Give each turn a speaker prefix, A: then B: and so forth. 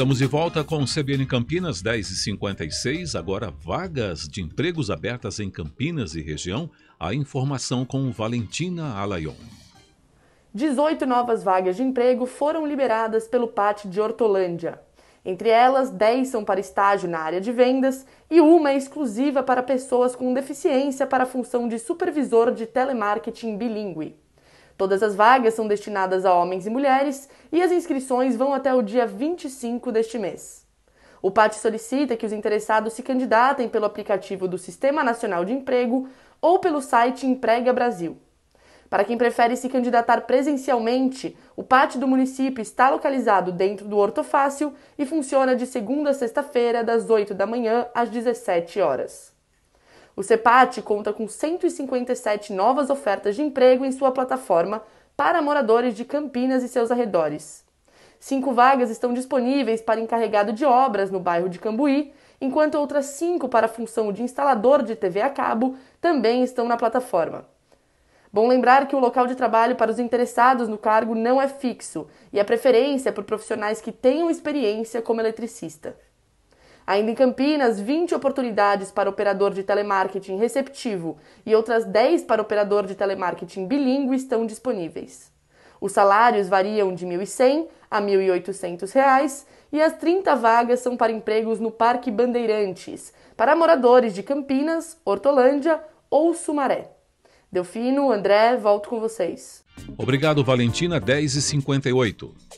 A: Estamos de volta com CBN Campinas 10h56. Agora, vagas de empregos abertas em Campinas e região. A informação com Valentina Alayon.
B: 18 novas vagas de emprego foram liberadas pelo PAT de Hortolândia. Entre elas, 10 são para estágio na área de vendas e uma é exclusiva para pessoas com deficiência para a função de supervisor de telemarketing bilíngue. Todas as vagas são destinadas a homens e mulheres e as inscrições vão até o dia 25 deste mês. O PAT solicita que os interessados se candidatem pelo aplicativo do Sistema Nacional de Emprego ou pelo site Emprega Brasil. Para quem prefere se candidatar presencialmente, o PAT do município está localizado dentro do Hortofácil e funciona de segunda a sexta-feira, das 8 da manhã às 17 horas. O CEPAT conta com 157 novas ofertas de emprego em sua plataforma para moradores de Campinas e seus arredores. Cinco vagas estão disponíveis para encarregado de obras no bairro de Cambuí, enquanto outras cinco para a função de instalador de TV a cabo também estão na plataforma. Bom lembrar que o local de trabalho para os interessados no cargo não é fixo e a é preferência é por profissionais que tenham experiência como eletricista. Ainda em Campinas, 20 oportunidades para operador de telemarketing receptivo e outras 10 para operador de telemarketing bilíngue estão disponíveis. Os salários variam de R$ 1.100 a R$ 1.800 reais, e as 30 vagas são para empregos no Parque Bandeirantes, para moradores de Campinas, Hortolândia ou Sumaré. Delfino, André, volto com vocês.
A: Obrigado, Valentina, 10 e 58.